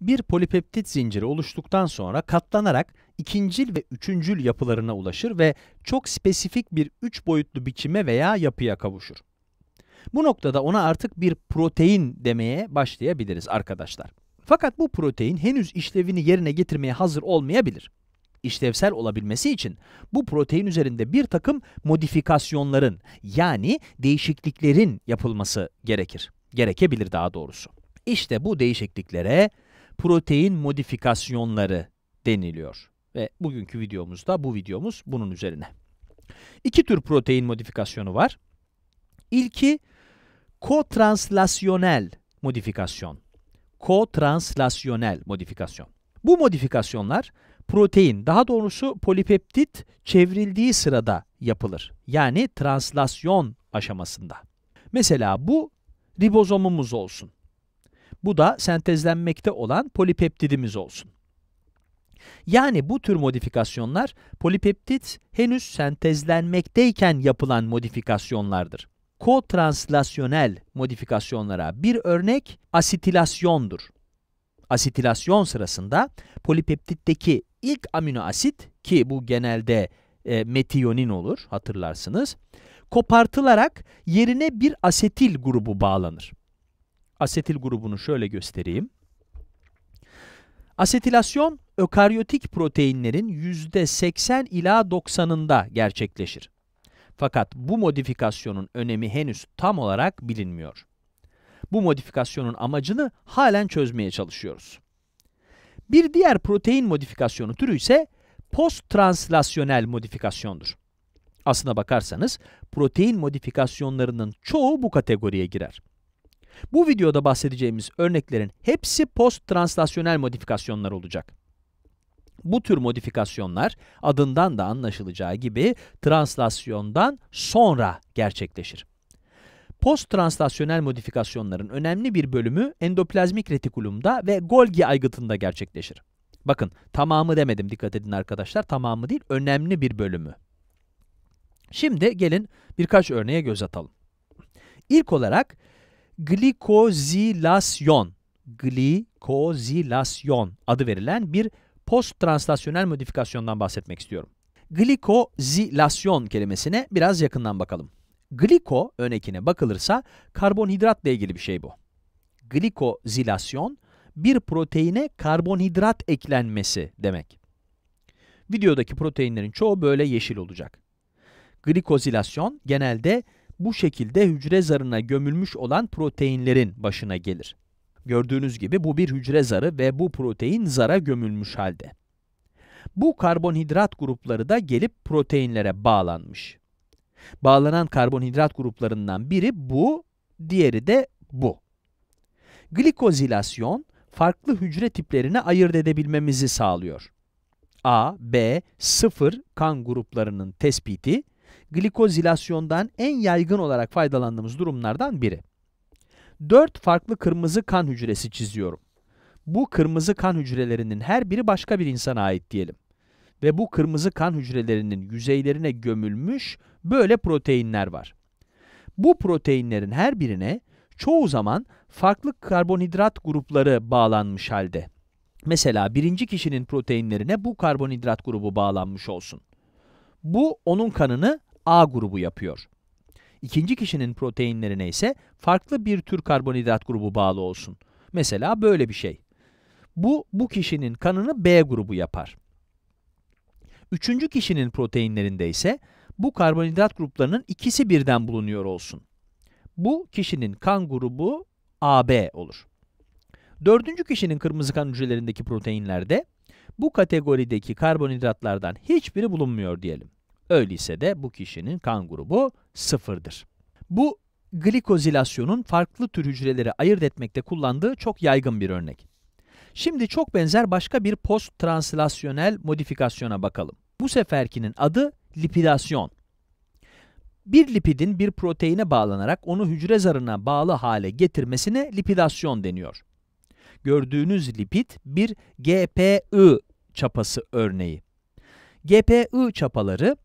Bir polipeptit zinciri oluştuktan sonra katlanarak ikincil ve üçüncül yapılarına ulaşır ve çok spesifik bir üç boyutlu biçime veya yapıya kavuşur. Bu noktada ona artık bir protein demeye başlayabiliriz arkadaşlar. Fakat bu protein henüz işlevini yerine getirmeye hazır olmayabilir. İşlevsel olabilmesi için bu protein üzerinde bir takım modifikasyonların yani değişikliklerin yapılması gerekir. Gerekebilir daha doğrusu. İşte bu değişikliklere protein modifikasyonları deniliyor. Ve bugünkü videomuzda bu videomuz bunun üzerine. İki tür protein modifikasyonu var. İlki kotranslasyonel modifikasyon. Kotranslasyonel modifikasyon. Bu modifikasyonlar protein, daha doğrusu polipeptit çevrildiği sırada yapılır. Yani translasyon aşamasında. Mesela bu ribozomumuz olsun. Bu da sentezlenmekte olan polipeptidimiz olsun. Yani bu tür modifikasyonlar polipeptit henüz sentezlenmekteyken yapılan modifikasyonlardır. Kotranslasyonel modifikasyonlara bir örnek asitilasyondur. Asitilasyon sırasında polipeptitteki ilk amino asit ki bu genelde e, metiyonin olur hatırlarsınız, kopartılarak yerine bir asetil grubu bağlanır. Asetil grubunu şöyle göstereyim. Asetilasyon ökaryotik proteinlerin %80 ila 90'ında gerçekleşir. Fakat bu modifikasyonun önemi henüz tam olarak bilinmiyor. Bu modifikasyonun amacını halen çözmeye çalışıyoruz. Bir diğer protein modifikasyonu türü ise posttranslasyonel modifikasyondur. Aslına bakarsanız protein modifikasyonlarının çoğu bu kategoriye girer. Bu videoda bahsedeceğimiz örneklerin hepsi post-translasyonel modifikasyonlar olacak. Bu tür modifikasyonlar adından da anlaşılacağı gibi translasyondan sonra gerçekleşir. Post-translasyonel modifikasyonların önemli bir bölümü endoplazmik retikulumda ve Golgi aygıtında gerçekleşir. Bakın tamamı demedim dikkat edin arkadaşlar tamamı değil önemli bir bölümü. Şimdi gelin birkaç örneğe göz atalım. İlk olarak glikozilasyon, glikozilasyon adı verilen bir posttranslasyonel modifikasyondan bahsetmek istiyorum. Glikozilasyon kelimesine biraz yakından bakalım. Gliko örnekine bakılırsa karbonhidratla ilgili bir şey bu. Glikozilasyon bir proteine karbonhidrat eklenmesi demek. Videodaki proteinlerin çoğu böyle yeşil olacak. Glikozilasyon genelde bu şekilde hücre zarına gömülmüş olan proteinlerin başına gelir. Gördüğünüz gibi bu bir hücre zarı ve bu protein zara gömülmüş halde. Bu karbonhidrat grupları da gelip proteinlere bağlanmış. Bağlanan karbonhidrat gruplarından biri bu, diğeri de bu. Glikozilasyon, farklı hücre tiplerine ayırt edebilmemizi sağlıyor. A, B, 0 kan gruplarının tespiti, glikozilasyondan en yaygın olarak faydalandığımız durumlardan biri. 4 farklı kırmızı kan hücresi çiziyorum. Bu kırmızı kan hücrelerinin her biri başka bir insana ait diyelim. Ve bu kırmızı kan hücrelerinin yüzeylerine gömülmüş böyle proteinler var. Bu proteinlerin her birine çoğu zaman farklı karbonhidrat grupları bağlanmış halde. Mesela birinci kişinin proteinlerine bu karbonhidrat grubu bağlanmış olsun. Bu onun kanını A grubu yapıyor. İkinci kişinin proteinlerine ise farklı bir tür karbonhidrat grubu bağlı olsun. Mesela böyle bir şey. Bu, bu kişinin kanını B grubu yapar. Üçüncü kişinin proteinlerinde ise bu karbonhidrat gruplarının ikisi birden bulunuyor olsun. Bu kişinin kan grubu AB olur. Dördüncü kişinin kırmızı kan hücrelerindeki proteinlerde bu kategorideki karbonhidratlardan hiçbiri bulunmuyor diyelim. Öyleyse de bu kişinin kan grubu sıfırdır. Bu glikozilasyonun farklı tür hücreleri ayırt etmekte kullandığı çok yaygın bir örnek. Şimdi çok benzer başka bir post-translasyonel modifikasyona bakalım. Bu seferkinin adı lipidasyon. Bir lipidin bir proteine bağlanarak onu hücre zarına bağlı hale getirmesine lipidasyon deniyor. Gördüğünüz lipid bir GPI çapası örneği. GPI çapaları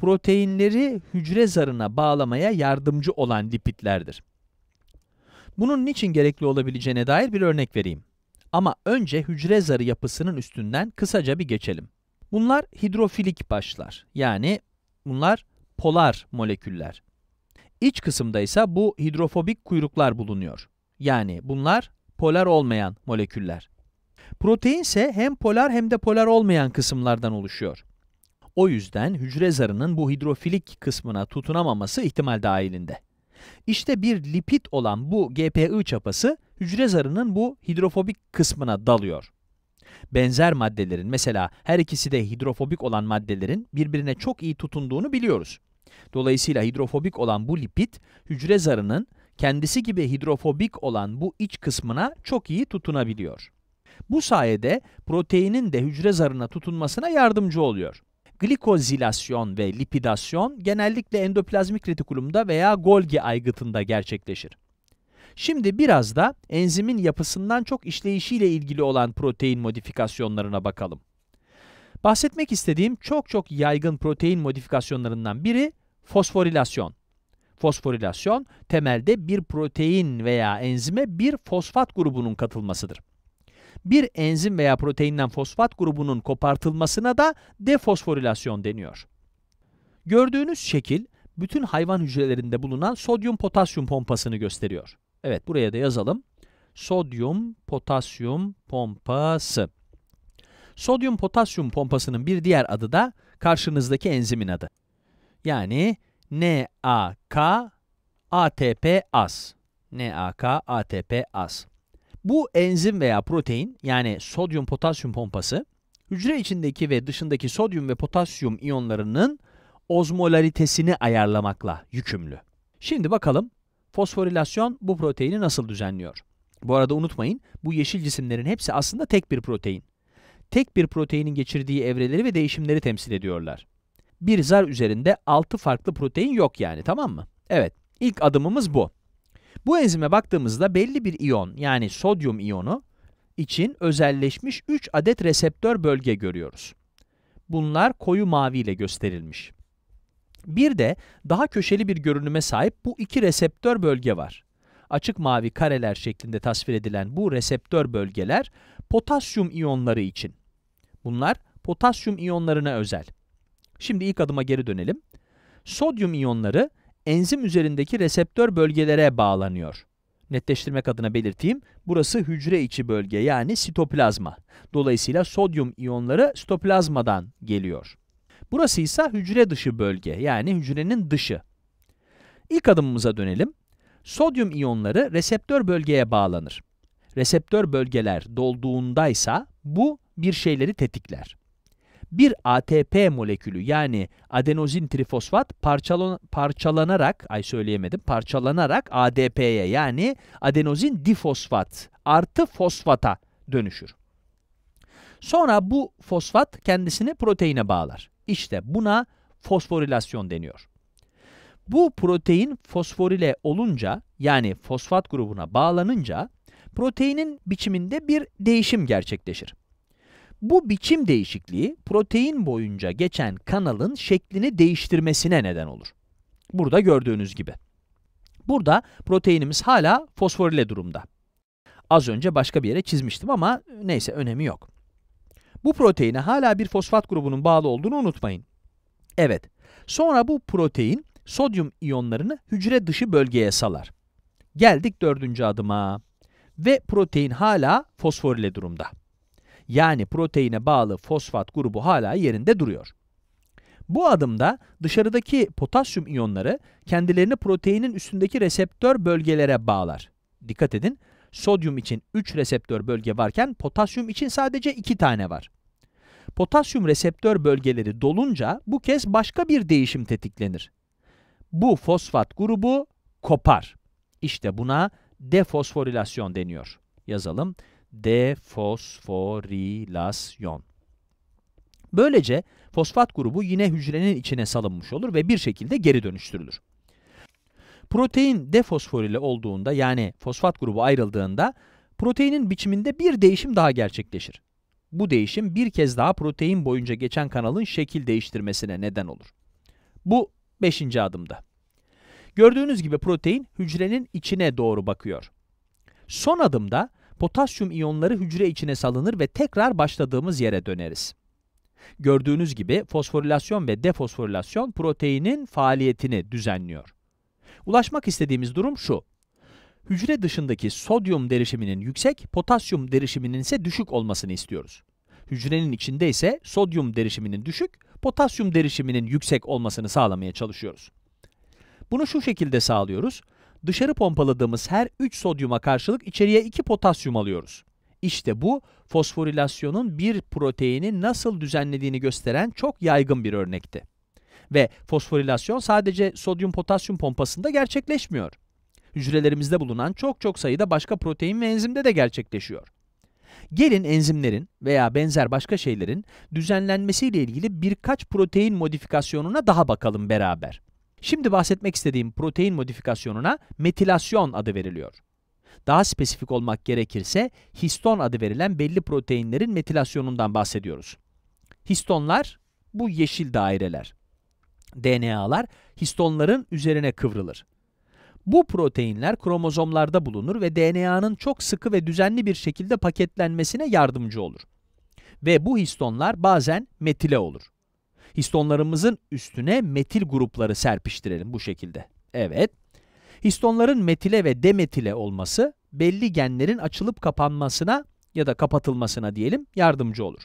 proteinleri hücre zarına bağlamaya yardımcı olan lipitlerdir. Bunun niçin gerekli olabileceğine dair bir örnek vereyim. Ama önce hücre zarı yapısının üstünden kısaca bir geçelim. Bunlar hidrofilik başlar. Yani bunlar polar moleküller. İç kısımda ise bu hidrofobik kuyruklar bulunuyor. Yani bunlar polar olmayan moleküller. Protein ise hem polar hem de polar olmayan kısımlardan oluşuyor. O yüzden hücre zarının bu hidrofilik kısmına tutunamaması ihtimal dahilinde. İşte bir lipid olan bu GPI çapası hücre zarının bu hidrofobik kısmına dalıyor. Benzer maddelerin mesela her ikisi de hidrofobik olan maddelerin birbirine çok iyi tutunduğunu biliyoruz. Dolayısıyla hidrofobik olan bu lipid hücre zarının kendisi gibi hidrofobik olan bu iç kısmına çok iyi tutunabiliyor. Bu sayede proteinin de hücre zarına tutunmasına yardımcı oluyor. Glikozilasyon ve lipidasyon genellikle endoplazmik retikulumda veya Golgi aygıtında gerçekleşir. Şimdi biraz da enzimin yapısından çok işleyişiyle ilgili olan protein modifikasyonlarına bakalım. Bahsetmek istediğim çok çok yaygın protein modifikasyonlarından biri fosforilasyon. Fosforilasyon temelde bir protein veya enzime bir fosfat grubunun katılmasıdır bir enzim veya proteinden fosfat grubunun kopartılmasına da defosforilasyon deniyor. Gördüğünüz şekil bütün hayvan hücrelerinde bulunan sodyum potasyum pompasını gösteriyor. Evet buraya da yazalım. Sodyum potasyum pompası. Sodyum potasyum pompasının bir diğer adı da karşınızdaki enzimin adı. Yani NAK ATP az. NAK ATP az. Bu enzim veya protein yani sodyum potasyum pompası hücre içindeki ve dışındaki sodyum ve potasyum iyonlarının ozmolaritesini ayarlamakla yükümlü. Şimdi bakalım fosforilasyon bu proteini nasıl düzenliyor? Bu arada unutmayın bu yeşil cisimlerin hepsi aslında tek bir protein. Tek bir proteinin geçirdiği evreleri ve değişimleri temsil ediyorlar. Bir zar üzerinde 6 farklı protein yok yani tamam mı? Evet ilk adımımız bu. Bu enzime baktığımızda belli bir iyon yani sodyum iyonu için özelleşmiş 3 adet reseptör bölge görüyoruz. Bunlar koyu mavi ile gösterilmiş. Bir de daha köşeli bir görünüme sahip bu iki reseptör bölge var. Açık mavi kareler şeklinde tasvir edilen bu reseptör bölgeler potasyum iyonları için. Bunlar potasyum iyonlarına özel. Şimdi ilk adıma geri dönelim. Sodyum iyonları enzim üzerindeki reseptör bölgelere bağlanıyor. Netleştirmek adına belirteyim, burası hücre içi bölge yani sitoplazma. Dolayısıyla sodyum iyonları sitoplazmadan geliyor. Burası ise hücre dışı bölge yani hücrenin dışı. İlk adımımıza dönelim. Sodyum iyonları reseptör bölgeye bağlanır. Reseptör bölgeler dolduğundaysa bu bir şeyleri tetikler bir ATP molekülü yani adenozin trifosfat parçalan parçalanarak, ay söyleyemedim, parçalanarak ADP'ye yani adenozin difosfat artı fosfata dönüşür. Sonra bu fosfat kendisini proteine bağlar. İşte buna fosforilasyon deniyor. Bu protein fosforile olunca yani fosfat grubuna bağlanınca proteinin biçiminde bir değişim gerçekleşir. Bu biçim değişikliği protein boyunca geçen kanalın şeklini değiştirmesine neden olur. Burada gördüğünüz gibi. Burada proteinimiz hala fosforile durumda. Az önce başka bir yere çizmiştim ama neyse önemi yok. Bu proteine hala bir fosfat grubunun bağlı olduğunu unutmayın. Evet, sonra bu protein sodyum iyonlarını hücre dışı bölgeye salar. Geldik dördüncü adıma. Ve protein hala fosforile durumda yani proteine bağlı fosfat grubu hala yerinde duruyor. Bu adımda dışarıdaki potasyum iyonları kendilerini proteinin üstündeki reseptör bölgelere bağlar. Dikkat edin, sodyum için 3 reseptör bölge varken potasyum için sadece 2 tane var. Potasyum reseptör bölgeleri dolunca bu kez başka bir değişim tetiklenir. Bu fosfat grubu kopar. İşte buna defosforilasyon deniyor. Yazalım defosforilasyon. Böylece fosfat grubu yine hücrenin içine salınmış olur ve bir şekilde geri dönüştürülür. Protein defosforile olduğunda yani fosfat grubu ayrıldığında proteinin biçiminde bir değişim daha gerçekleşir. Bu değişim bir kez daha protein boyunca geçen kanalın şekil değiştirmesine neden olur. Bu 5. adımda. Gördüğünüz gibi protein hücrenin içine doğru bakıyor. Son adımda potasyum iyonları hücre içine salınır ve tekrar başladığımız yere döneriz. Gördüğünüz gibi fosforilasyon ve defosforilasyon proteinin faaliyetini düzenliyor. Ulaşmak istediğimiz durum şu. Hücre dışındaki sodyum derişiminin yüksek, potasyum derişiminin ise düşük olmasını istiyoruz. Hücrenin içinde ise sodyum derişiminin düşük, potasyum derişiminin yüksek olmasını sağlamaya çalışıyoruz. Bunu şu şekilde sağlıyoruz dışarı pompaladığımız her 3 sodyuma karşılık içeriye 2 potasyum alıyoruz. İşte bu fosforilasyonun bir proteini nasıl düzenlediğini gösteren çok yaygın bir örnekti. Ve fosforilasyon sadece sodyum potasyum pompasında gerçekleşmiyor. Hücrelerimizde bulunan çok çok sayıda başka protein ve enzimde de gerçekleşiyor. Gelin enzimlerin veya benzer başka şeylerin düzenlenmesiyle ilgili birkaç protein modifikasyonuna daha bakalım beraber. Şimdi bahsetmek istediğim protein modifikasyonuna metilasyon adı veriliyor. Daha spesifik olmak gerekirse histon adı verilen belli proteinlerin metilasyonundan bahsediyoruz. Histonlar bu yeşil daireler. DNA'lar histonların üzerine kıvrılır. Bu proteinler kromozomlarda bulunur ve DNA'nın çok sıkı ve düzenli bir şekilde paketlenmesine yardımcı olur. Ve bu histonlar bazen metile olur. Histonlarımızın üstüne metil grupları serpiştirelim bu şekilde. Evet. Histonların metile ve demetile olması belli genlerin açılıp kapanmasına ya da kapatılmasına diyelim yardımcı olur.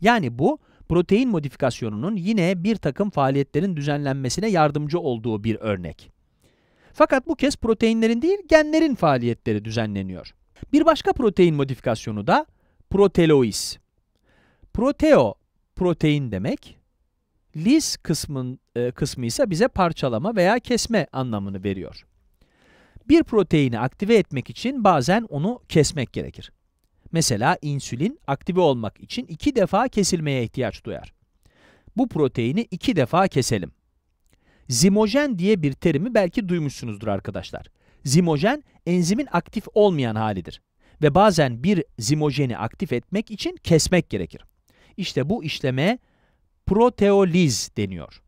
Yani bu protein modifikasyonunun yine bir takım faaliyetlerin düzenlenmesine yardımcı olduğu bir örnek. Fakat bu kez proteinlerin değil genlerin faaliyetleri düzenleniyor. Bir başka protein modifikasyonu da proteloiz. Proteo protein demek, Lis kısmın, e, kısmı ise bize parçalama veya kesme anlamını veriyor. Bir proteini aktive etmek için bazen onu kesmek gerekir. Mesela insülin aktive olmak için iki defa kesilmeye ihtiyaç duyar. Bu proteini iki defa keselim. Zimojen diye bir terimi belki duymuşsunuzdur arkadaşlar. Zimojen enzimin aktif olmayan halidir ve bazen bir zimojeni aktif etmek için kesmek gerekir. İşte bu işleme proteoliz deniyor.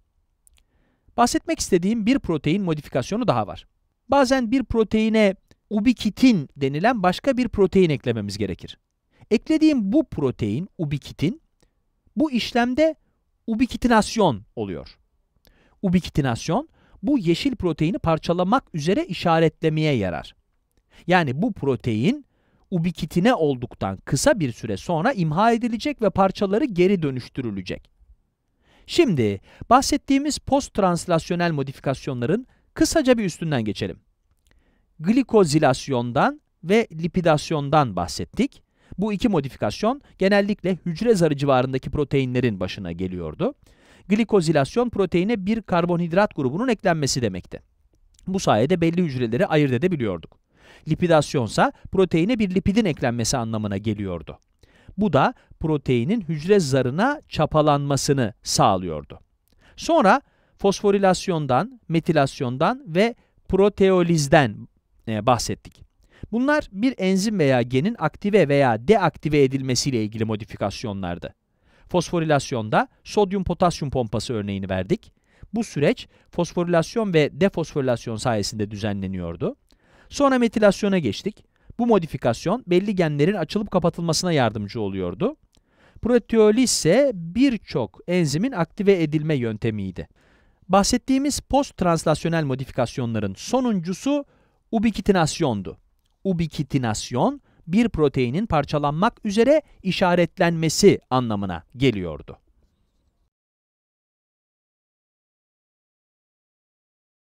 Bahsetmek istediğim bir protein modifikasyonu daha var. Bazen bir proteine ubikitin denilen başka bir protein eklememiz gerekir. Eklediğim bu protein, ubikitin, bu işlemde ubikitinasyon oluyor. Ubikitinasyon, bu yeşil proteini parçalamak üzere işaretlemeye yarar. Yani bu protein, ubikitine olduktan kısa bir süre sonra imha edilecek ve parçaları geri dönüştürülecek. Şimdi bahsettiğimiz post translasyonel modifikasyonların kısaca bir üstünden geçelim. Glikozilasyondan ve lipidasyondan bahsettik. Bu iki modifikasyon genellikle hücre zarı civarındaki proteinlerin başına geliyordu. Glikozilasyon proteine bir karbonhidrat grubunun eklenmesi demekti. Bu sayede belli hücreleri ayırt edebiliyorduk. Lipidasyon proteine bir lipidin eklenmesi anlamına geliyordu. Bu da proteinin hücre zarına çapalanmasını sağlıyordu. Sonra fosforilasyondan, metilasyondan ve proteolizden e, bahsettik. Bunlar bir enzim veya genin aktive veya deaktive edilmesiyle ilgili modifikasyonlardı. Fosforilasyonda sodyum-potasyum pompası örneğini verdik. Bu süreç fosforilasyon ve defosforilasyon sayesinde düzenleniyordu. Sonra metilasyona geçtik. Bu modifikasyon belli genlerin açılıp kapatılmasına yardımcı oluyordu. Proteoliz ise birçok enzimin aktive edilme yöntemiydi. Bahsettiğimiz post-translasyonel modifikasyonların sonuncusu ubikitinasyondu. Ubikitinasyon bir proteinin parçalanmak üzere işaretlenmesi anlamına geliyordu.